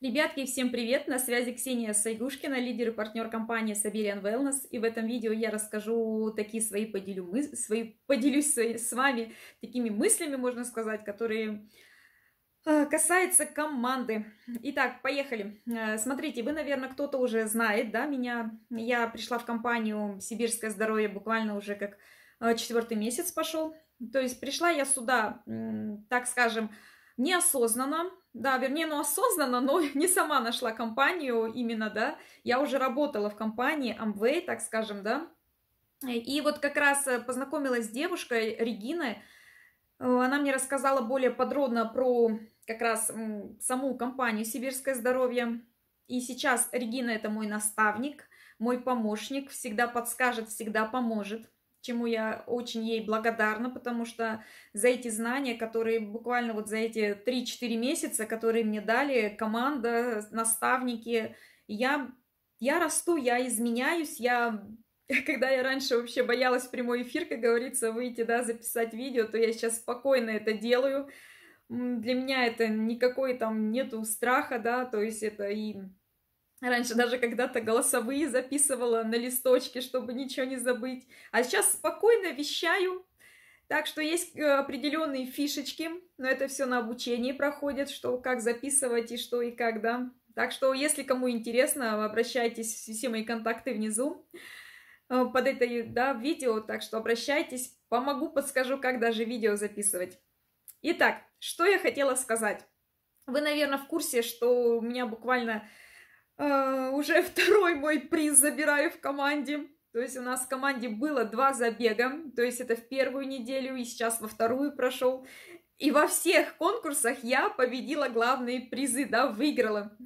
Ребятки, всем привет! На связи Ксения Сайгушкина, лидер и партнер компании Siberian Wellness. И в этом видео я расскажу такие свои, поделю, мы, свои поделюсь свои, с вами такими мыслями, можно сказать, которые э, касаются команды. Итак, поехали. Э, смотрите, вы, наверное, кто-то уже знает, да, меня. Я пришла в компанию «Сибирское здоровье» буквально уже как э, четвертый месяц пошел. То есть пришла я сюда, так скажем, неосознанно, да, вернее, ну осознанно, но не сама нашла компанию именно, да, я уже работала в компании Amway, так скажем, да, и вот как раз э, познакомилась с девушкой Региной, э, она мне рассказала более подробно про как раз саму компанию «Сибирское здоровье». И сейчас Регина – это мой наставник, мой помощник, всегда подскажет, всегда поможет чему я очень ей благодарна, потому что за эти знания, которые буквально вот за эти 3-4 месяца, которые мне дали команда, наставники, я, я расту, я изменяюсь, я когда я раньше вообще боялась прямой эфир, как говорится, выйти, да, записать видео, то я сейчас спокойно это делаю. Для меня это никакой там нету страха, да, то есть это и Раньше даже когда-то голосовые записывала на листочке, чтобы ничего не забыть. А сейчас спокойно вещаю. Так что есть э, определенные фишечки, но это все на обучении проходит, что как записывать и что и как, да. Так что, если кому интересно, обращайтесь, все мои контакты внизу э, под это да, видео, так что обращайтесь, помогу, подскажу, как даже видео записывать. Итак, что я хотела сказать. Вы, наверное, в курсе, что у меня буквально Э, уже второй мой приз забираю в команде. То есть у нас в команде было два забега, то есть это в первую неделю и сейчас во вторую прошел. И во всех конкурсах я победила главные призы, да, выиграла.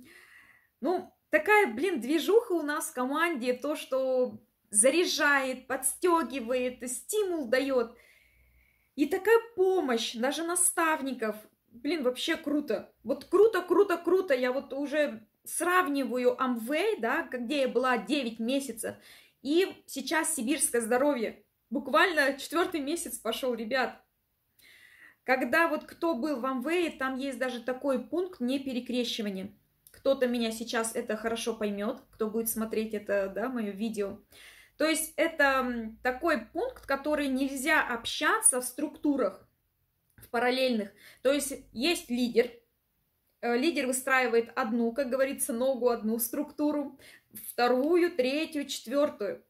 Ну, такая, блин, движуха у нас в команде, то, что заряжает, подстегивает, стимул дает. И такая помощь, даже наставников. Блин, вообще круто. Вот круто, круто, круто. Я вот уже сравниваю Amway, да, где я была 9 месяцев, и сейчас сибирское здоровье. Буквально четвертый месяц пошел, ребят. Когда вот кто был в Amway, там есть даже такой пункт не перекрещивания. Кто-то меня сейчас это хорошо поймет, кто будет смотреть это, да, мое видео. То есть это такой пункт, который нельзя общаться в структурах, в параллельных. То есть есть лидер, Э, лидер выстраивает одну, как говорится, ногу, одну структуру, вторую, третью, четвертую.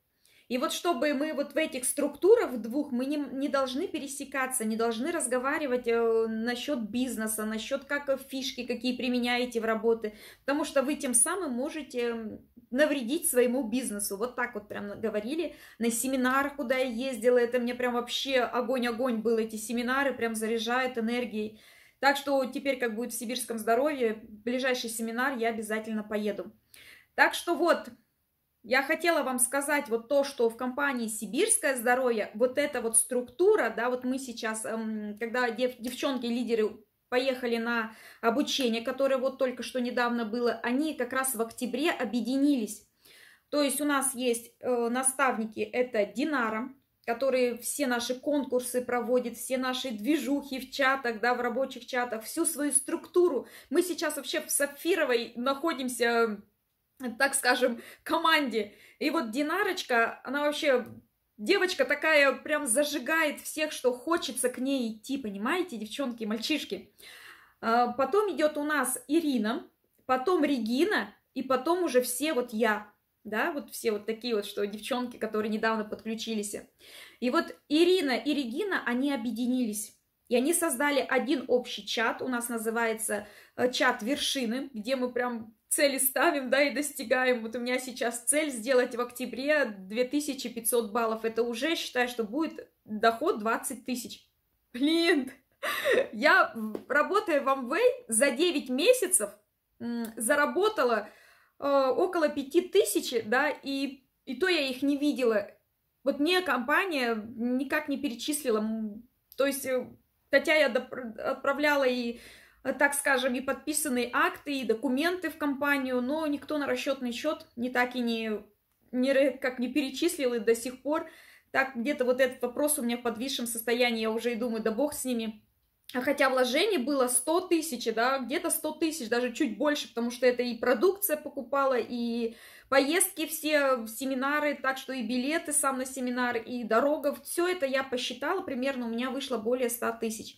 И вот чтобы мы вот в этих структурах двух, мы не, не должны пересекаться, не должны разговаривать э, насчет бизнеса, насчет как фишки, какие применяете в работы, потому что вы тем самым можете навредить своему бизнесу. Вот так вот прям говорили на семинарах, куда я ездила, это мне прям вообще огонь-огонь был, эти семинары прям заряжают энергией. Так что теперь, как будет в сибирском здоровье, ближайший семинар я обязательно поеду. Так что вот, я хотела вам сказать вот то, что в компании «Сибирское здоровье», вот эта вот структура, да, вот мы сейчас, эм, когда дев, девчонки-лидеры поехали на обучение, которое вот только что недавно было, они как раз в октябре объединились. То есть у нас есть э, наставники, это Динара, который все наши конкурсы проводит, все наши движухи в чатах, да, в рабочих чатах, всю свою структуру. Мы сейчас вообще в Сапфировой находимся, так скажем, команде. И вот Динарочка, она вообще девочка такая прям зажигает всех, что хочется к ней идти, понимаете, девчонки и мальчишки. А, потом идет у нас Ирина, потом Регина, и потом уже все вот я да, вот все вот такие вот, что девчонки, которые недавно подключились. И вот Ирина и Регина, они объединились. И они создали один общий чат, у нас называется э, чат вершины, где мы прям цели ставим, да, и достигаем. Вот у меня сейчас цель сделать в октябре 2500 баллов. Это уже, считаю, что будет доход 20 тысяч. Блин, я работаю в Amway за 9 месяцев заработала Э, около пяти тысяч, да, и, и то я их не видела. Вот мне компания никак не перечислила, то есть, э, хотя я отправляла и, э, так скажем, и подписанные акты, и документы в компанию, но никто на расчетный счет не так и не, не как не перечислил, и до сих пор так где-то вот этот вопрос у меня в подвисшем состоянии, я уже и думаю, да бог с ними, а хотя вложений было 100 тысяч, да, где-то 100 тысяч, даже чуть больше, потому что это и продукция покупала, и поездки все, семинары, так что и билеты сам на семинар, и дорога, все это я посчитала, примерно у меня вышло более 100 тысяч.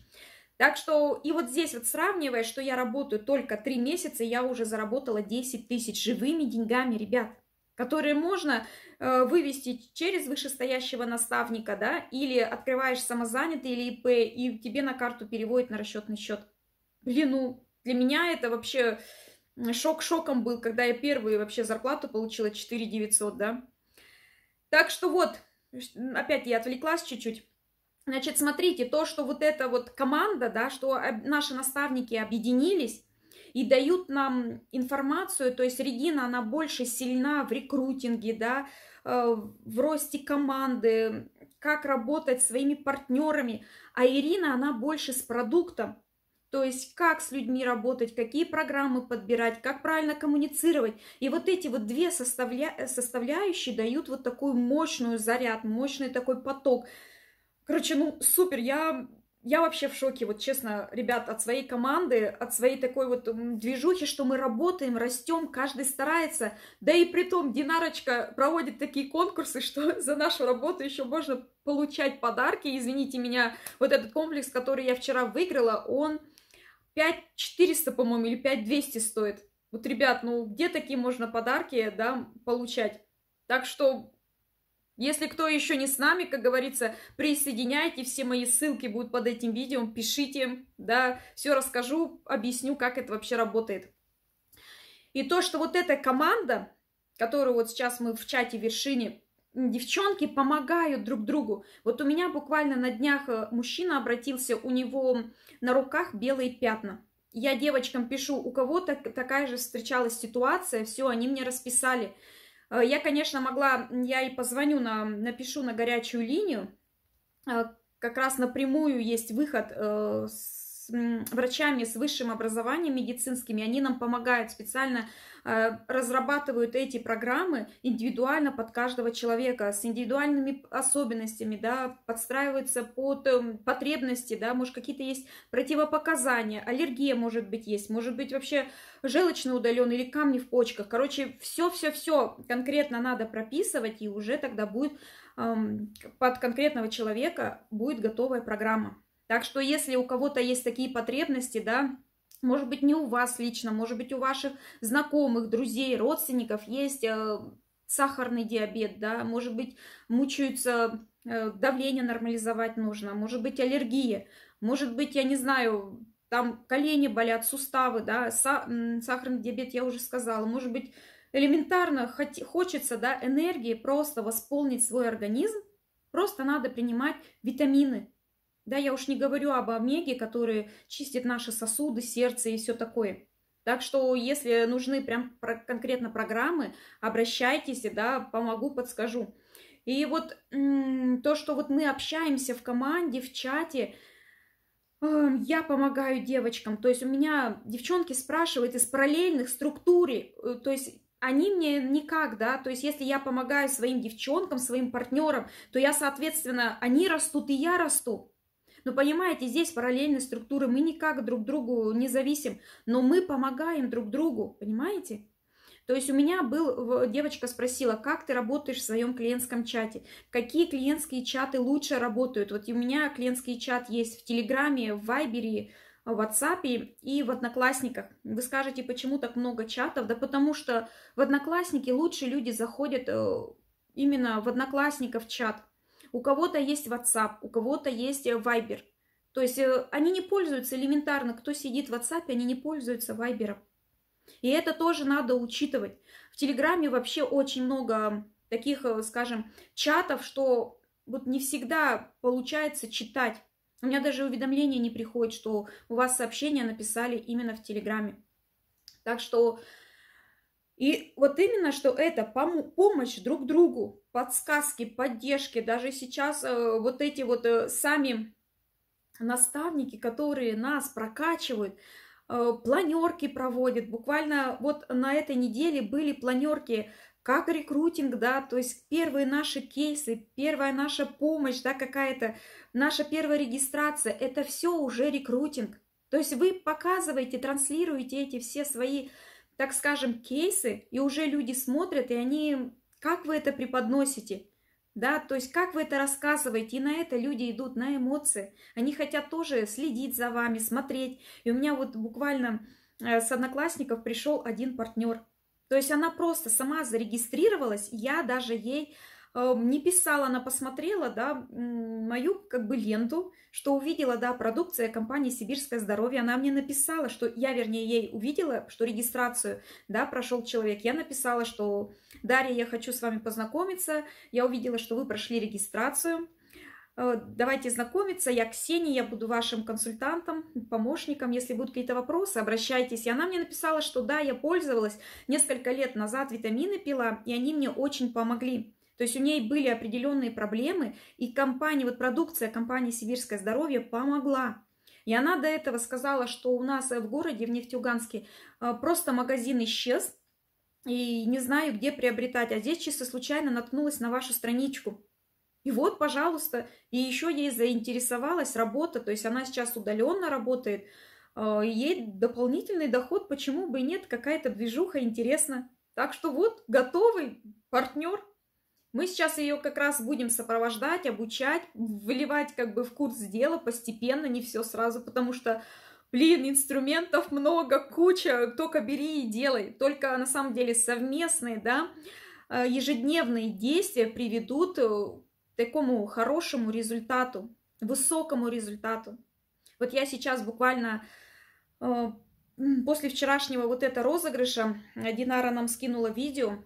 Так что, и вот здесь вот сравнивая, что я работаю только 3 месяца, я уже заработала 10 тысяч живыми деньгами, ребят которые можно э, вывести через вышестоящего наставника, да, или открываешь самозанятый или ИП, и тебе на карту переводят на расчетный счет. Блин, ну, для меня это вообще шок шоком был, когда я первую вообще зарплату получила 4 900, да. Так что вот, опять я отвлеклась чуть-чуть. Значит, смотрите, то, что вот эта вот команда, да, что наши наставники объединились, и дают нам информацию, то есть Регина, она больше сильна в рекрутинге, да, э, в росте команды, как работать своими партнерами, а Ирина, она больше с продуктом, то есть как с людьми работать, какие программы подбирать, как правильно коммуницировать. И вот эти вот две составля... составляющие дают вот такой мощную заряд, мощный такой поток. Короче, ну супер, я я вообще в шоке, вот честно, ребят, от своей команды, от своей такой вот движухи, что мы работаем, растем, каждый старается. Да и при том Динарочка проводит такие конкурсы, что за нашу работу еще можно получать подарки. Извините меня, вот этот комплекс, который я вчера выиграла, он 5400, по-моему, или 5200 стоит. Вот, ребят, ну где такие можно подарки, да, получать? Так что если кто еще не с нами, как говорится, присоединяйте, все мои ссылки будут под этим видео, пишите, да, все расскажу, объясню, как это вообще работает. И то, что вот эта команда, которую вот сейчас мы в чате вершине, девчонки помогают друг другу. Вот у меня буквально на днях э, мужчина обратился, у него на руках белые пятна. Я девочкам пишу, у кого-то такая же встречалась ситуация, все, они мне расписали – Э, я, конечно, могла, я и позвоню, на, напишу на горячую линию. Э, как раз напрямую есть выход э, с врачами с высшим образованием медицинскими, они нам помогают специально, э, разрабатывают эти программы индивидуально под каждого человека, с индивидуальными особенностями, да, подстраиваются под эм, потребности, да, может, какие-то есть противопоказания, аллергия, может быть, есть, может быть, вообще желчный удален или камни в почках. Короче, все-все-все конкретно надо прописывать, и уже тогда будет эм, под конкретного человека будет готовая программа. Так что если у кого-то есть такие потребности, да, может быть, не у вас лично, может быть, у ваших знакомых, друзей, родственников есть э, сахарный диабет, да, может быть, мучаются, э, давление нормализовать нужно, может быть, аллергия, может быть, я не знаю, там колени болят, суставы, да, са сахарный диабет, я уже сказала, может быть, элементарно хочется, да, энергии просто восполнить свой организм, просто надо принимать витамины, да, я уж не говорю об омеге, который чистит наши сосуды, сердце и все такое. Так что, если нужны прям конкретно программы, обращайтесь, да, помогу, подскажу. И вот то, что вот мы общаемся в команде, в чате, эм, я помогаю девочкам. То есть у меня девчонки спрашивают из параллельных структуре, э, то есть они мне никак, да, то есть если я помогаю своим девчонкам, своим партнерам, то я, соответственно, они растут и я расту. Но понимаете, здесь параллельные структуры, мы никак друг другу не зависим, но мы помогаем друг другу, понимаете? То есть у меня был, девочка спросила, как ты работаешь в своем клиентском чате, какие клиентские чаты лучше работают. Вот у меня клиентский чат есть в Телеграме, в Вайбере, в WhatsApp и в Одноклассниках. Вы скажете, почему так много чатов? Да потому что в Одноклассники лучше люди заходят э, именно в Одноклассников чат у кого-то есть WhatsApp, у кого-то есть э, Viber. То есть э, они не пользуются элементарно, кто сидит в WhatsApp, они не пользуются Viber. И это тоже надо учитывать. В Телеграме вообще очень много таких, э, скажем, чатов, что вот не всегда получается читать. У меня даже уведомления не приходит, что у вас сообщение написали именно в Телеграме. Так что и вот именно, что это помощь друг другу, подсказки, поддержки. Даже сейчас э, вот эти вот э, сами наставники, которые нас прокачивают, э, планерки проводят. Буквально вот на этой неделе были планерки как рекрутинг, да, то есть первые наши кейсы, первая наша помощь, да, какая-то, наша первая регистрация, это все уже рекрутинг. То есть вы показываете, транслируете эти все свои так скажем, кейсы, и уже люди смотрят, и они, как вы это преподносите, да, то есть как вы это рассказываете, и на это люди идут, на эмоции, они хотят тоже следить за вами, смотреть, и у меня вот буквально э, с одноклассников пришел один партнер, то есть она просто сама зарегистрировалась, я даже ей Э, не писала, она посмотрела, да, мою как бы ленту, что увидела, да, продукция компании «Сибирское здоровье». Она мне написала, что я, вернее, ей увидела, что регистрацию, да, прошел человек. Я написала, что «Дарья, я хочу с вами познакомиться». Я увидела, что вы прошли регистрацию. Э, давайте знакомиться, я Ксения, я буду вашим консультантом, помощником, если будут какие-то вопросы, обращайтесь. И она мне написала, что да, я пользовалась несколько лет назад, витамины пила, и они мне очень помогли. То есть у ней были определенные проблемы, и компания, вот продукция компании «Сибирское здоровье» помогла. И она до этого сказала, что у нас э, в городе, в Нефтеуганске, э, просто магазин исчез, и не знаю, где приобретать. А здесь чисто случайно наткнулась на вашу страничку. И вот, пожалуйста, и еще ей заинтересовалась работа, то есть она сейчас удаленно работает, э, ей дополнительный доход, почему бы и нет, какая-то движуха интересна. Так что вот, готовый партнер – мы сейчас ее как раз будем сопровождать, обучать, выливать как бы в курс дела постепенно, не все сразу, потому что Блин, инструментов много, куча, только бери и делай. Только на самом деле совместные, да, э, ежедневные действия приведут э, к такому хорошему результату, высокому результату. Вот я сейчас буквально э, после вчерашнего вот это розыгрыша, Динара нам скинула видео,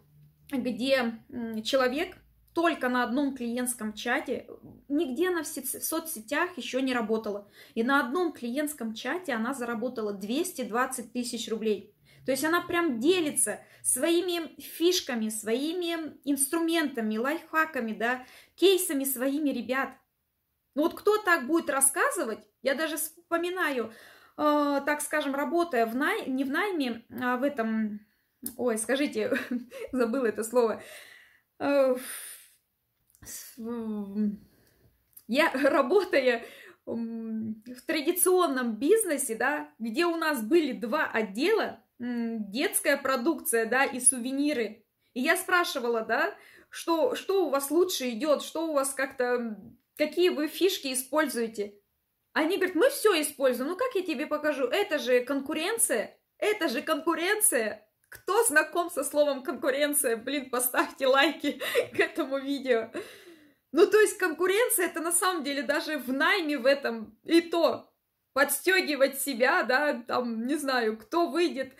где человек только на одном клиентском чате, нигде она в соцсетях еще не работала. И на одном клиентском чате она заработала 220 тысяч рублей. То есть она прям делится своими фишками, своими инструментами, лайфхаками, да, кейсами своими ребят. Ну вот кто так будет рассказывать, я даже вспоминаю, э, так скажем, работая в най... не в найме, а в этом Ой, скажите, забыла это слово. Э, я, работая в традиционном бизнесе, да, где у нас были два отдела, детская продукция, да, и сувениры. И я спрашивала, да, что, что у вас лучше идет, что у вас как-то, какие вы фишки используете. Они говорят, мы все используем, ну как я тебе покажу, это же конкуренция, это же конкуренция. Кто знаком со словом конкуренция, блин, поставьте лайки к этому видео. Ну, то есть конкуренция это на самом деле даже в найме в этом и то подстегивать себя, да, там, не знаю, кто выйдет,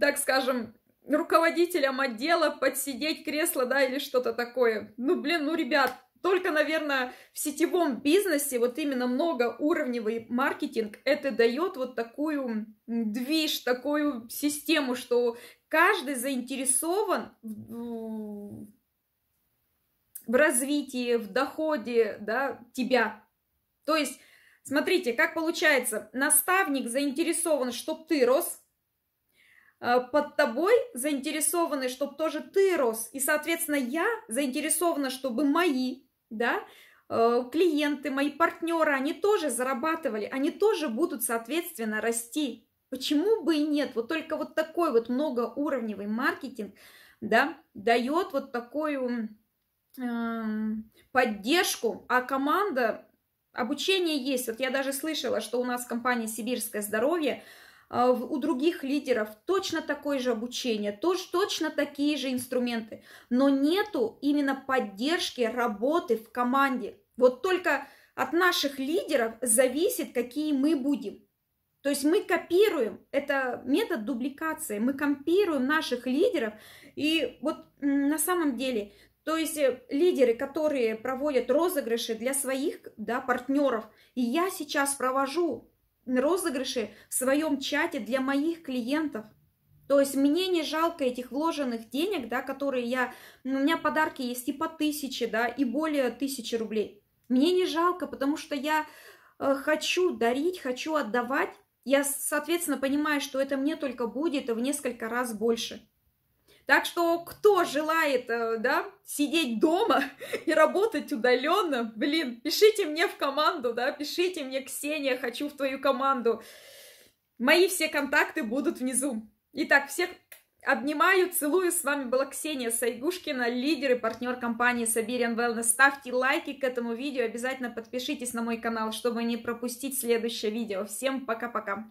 так скажем, руководителем отдела, подсидеть кресло, да, или что-то такое. Ну, блин, ну, ребят, только, наверное, в сетевом бизнесе вот именно многоуровневый маркетинг это дает вот такую движ, такую систему, что Каждый заинтересован в, в развитии, в доходе да, тебя. То есть, смотрите, как получается, наставник заинтересован, чтобы ты рос, а, под тобой заинтересованы, чтобы тоже ты рос. И, соответственно, я заинтересована, чтобы мои, да, а, клиенты, мои партнеры, они тоже зарабатывали, они тоже будут, соответственно, расти. Почему бы и нет? Вот только вот такой вот многоуровневый маркетинг, да, дает вот такую э, поддержку, а команда, обучение есть. Вот я даже слышала, что у нас компания «Сибирское здоровье» а, у других лидеров точно такое же обучение, тоже точно такие же инструменты, но нету именно поддержки работы в команде. Вот только от наших лидеров зависит, какие мы будем. То есть мы копируем, это метод дубликации, мы копируем наших лидеров. И вот на самом деле, то есть э, лидеры, которые проводят розыгрыши для своих да, партнеров, и я сейчас провожу розыгрыши в своем чате для моих клиентов. То есть мне не жалко этих вложенных денег, да, которые я... Ну, у меня подарки есть и по тысяче, да, и более тысячи рублей. Мне не жалко, потому что я э, хочу дарить, хочу отдавать я, соответственно, понимаю, что это мне только будет в несколько раз больше. Так что кто желает, э, да, сидеть дома и работать удаленно, блин, пишите мне в команду, да, пишите мне, Ксения, хочу в твою команду. Мои все контакты будут внизу. Итак, всех Обнимаю, целую. С вами была Ксения Сайгушкина, лидер и партнер компании Siberian Wellness. Ставьте лайки к этому видео, обязательно подпишитесь на мой канал, чтобы не пропустить следующее видео. Всем пока-пока!